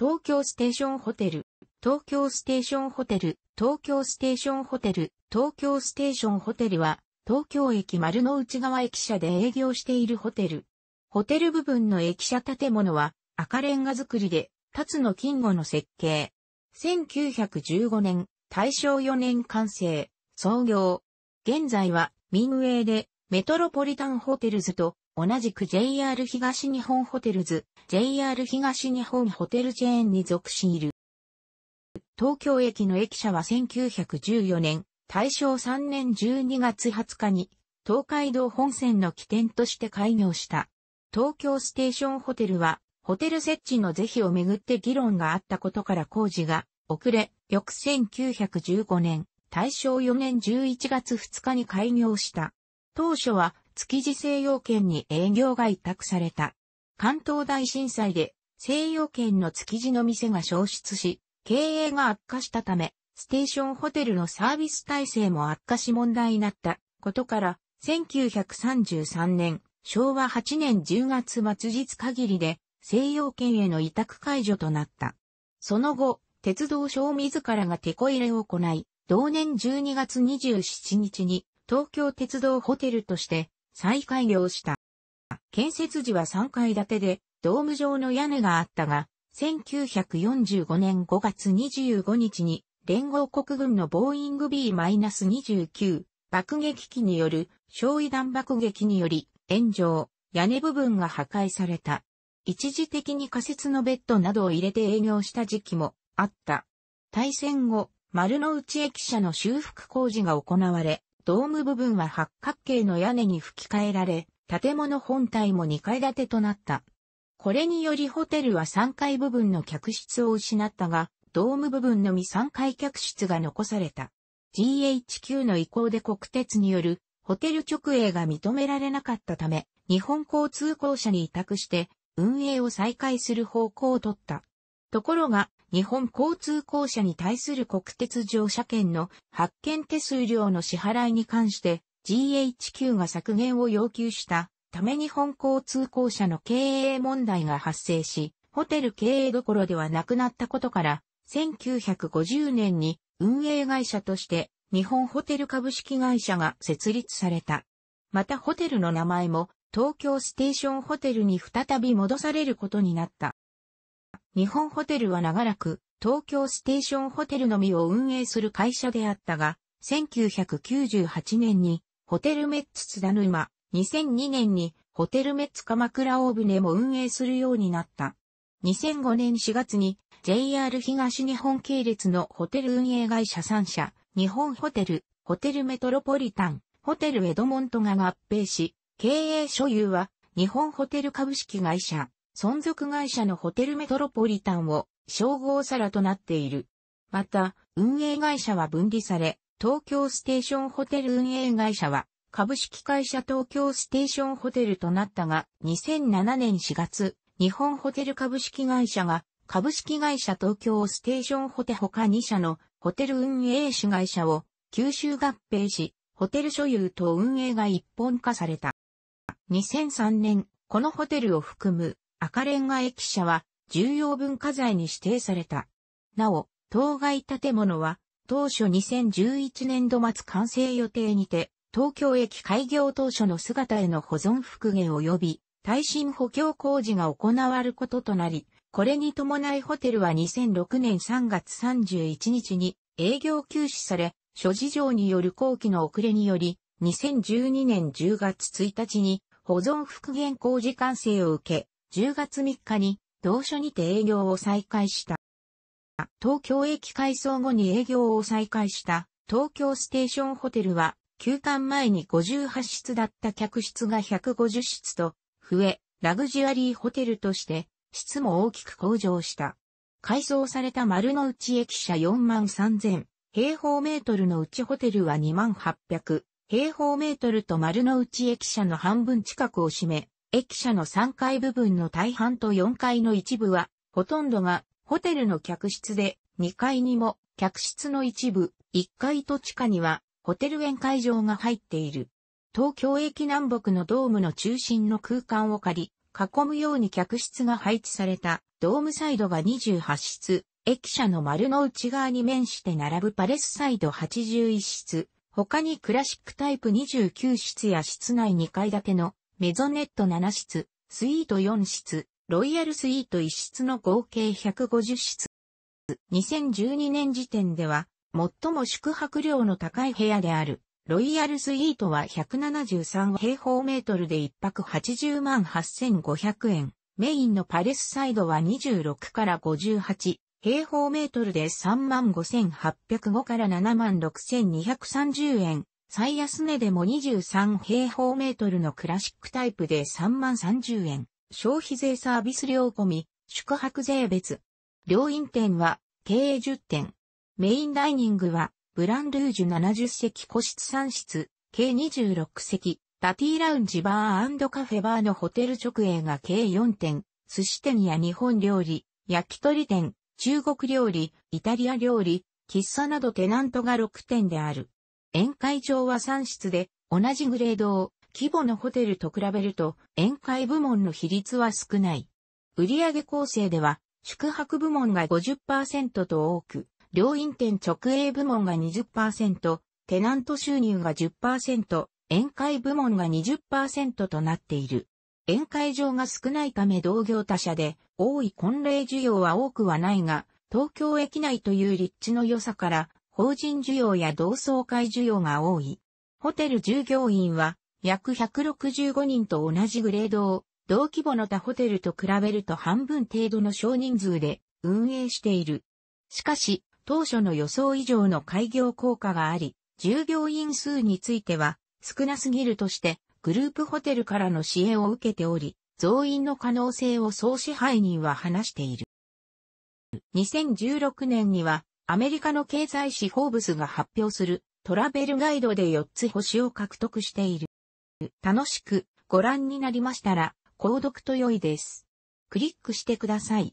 東京ステーションホテル、東京ステーションホテル、東京ステーションホテル、東京ステーションホテルは、東京駅丸の内側駅舎で営業しているホテル。ホテル部分の駅舎建物は赤レンガ造りで、立つの金吾の設計。1915年、大正4年完成、創業。現在は民営でメトロポリタンホテルズと同じく JR 東日本ホテルズ、JR 東日本ホテルチェーンに属している。東京駅の駅舎は1914年、大正3年12月20日に、東海道本線の起点として開業した。東京ステーションホテルは、ホテル設置の是非をめぐって議論があったことから工事が遅れ、翌1915年、大正4年11月2日に開業した。当初は築地西洋圏に営業が委託された。関東大震災で西洋圏の築地の店が消失し、経営が悪化したため、ステーションホテルのサービス体制も悪化し問題になったことから、1933年、昭和8年10月末日限りで西洋圏への委託解除となった。その後、鉄道省自らが手こ入れを行い、同年12月27日に東京鉄道ホテルとして再開業した。建設時は3階建てで、ドーム状の屋根があったが、1945年5月25日に、連合国軍のボーイング B-29 爆撃機による焼夷弾爆撃により炎上、屋根部分が破壊された。一時的に仮設のベッドなどを入れて営業した時期もあった。大戦後、丸の内駅舎の修復工事が行われ、ドーム部分は八角形の屋根に吹き替えられ、建物本体も2階建てとなった。これによりホテルは3階部分の客室を失ったが、ドーム部分のみ3階客室が残された。GHQ の意向で国鉄によるホテル直営が認められなかったため、日本交通公社に委託して運営を再開する方向を取った。ところが、日本交通公社に対する国鉄乗車券の発券手数料の支払いに関して GHQ が削減を要求したため日本交通公社の経営問題が発生し、ホテル経営どころではなくなったことから、1950年に運営会社として日本ホテル株式会社が設立された。またホテルの名前も東京ステーションホテルに再び戻されることになった。日本ホテルは長らく東京ステーションホテルのみを運営する会社であったが、1998年にホテルメッツ津田沼、2002年にホテルメッツ鎌倉大船も運営するようになった。2005年4月に JR 東日本系列のホテル運営会社3社、日本ホテル、ホテルメトロポリタン、ホテルエドモントが合併し、経営所有は日本ホテル株式会社、存続会社のホテルメトロポリタンを称号皿となっている。また、運営会社は分離され、東京ステーションホテル運営会社は株式会社東京ステーションホテルとなったが、2007年4月、日本ホテル株式会社が株式会社東京ステーションホテ他2社のホテル運営主会社を吸収合併し、ホテル所有と運営が一本化された。2003年、このホテルを含む赤レンガ駅舎は重要文化財に指定された。なお、当該建物は当初2011年度末完成予定にて、東京駅開業当初の姿への保存復元及び耐震補強工事が行われることとなり、これに伴いホテルは2006年3月31日に営業休止され、諸事情による工期の遅れにより、2012年10月1日に保存復元工事完成を受け、10月3日に同所にて営業を再開した。東京駅改装後に営業を再開した東京ステーションホテルは、休館前に58室だった客室が150室と増え、ラグジュアリーホテルとして質も大きく向上した。改装された丸の内駅舎4万3000平方メートルのうちホテルは2万800平方メートルと丸の内駅舎の半分近くを占め、駅舎の3階部分の大半と4階の一部は、ほとんどがホテルの客室で、2階にも客室の一部、1階と地下にはホテル宴会場が入っている。東京駅南北のドームの中心の空間を借り、囲むように客室が配置されたドームサイドが28室、駅舎の丸の内側に面して並ぶパレスサイド81室、他にクラシックタイプ29室や室内2階建てのメゾネット7室、スイート4室、ロイヤルスイート1室の合計150室。2012年時点では、最も宿泊量の高い部屋である、ロイヤルスイートは173平方メートルで1泊80万8500円。メインのパレスサイドは26から58平方メートルで3万5805から7万6230円。最安値でも23平方メートルのクラシックタイプで3万30円、消費税サービス料込み、宿泊税別。両院店は、経営10店。メインダイニングは、ブランルージュ70席個室3室、計26席、タティラウンジバーカフェバーのホテル直営が計4店、寿司店や日本料理、焼き鳥店、中国料理、イタリア料理、喫茶などテナントが6店である。宴会場は3室で、同じグレードを規模のホテルと比べると、宴会部門の比率は少ない。売上構成では、宿泊部門が50%と多く、両院店直営部門が20%、テナント収入が10%、宴会部門が20%となっている。宴会場が少ないため同業他社で、多い婚礼需要は多くはないが、東京駅内という立地の良さから、法人需要や同窓会需要が多い。ホテル従業員は約165人と同じグレードを同規模の他ホテルと比べると半分程度の少人数で運営している。しかし、当初の予想以上の開業効果があり、従業員数については少なすぎるとしてグループホテルからの支援を受けており、増員の可能性を総支配人は話している。2016年にはアメリカの経済誌フォーブスが発表するトラベルガイドで4つ星を獲得している。楽しくご覧になりましたら、購読と良いです。クリックしてください。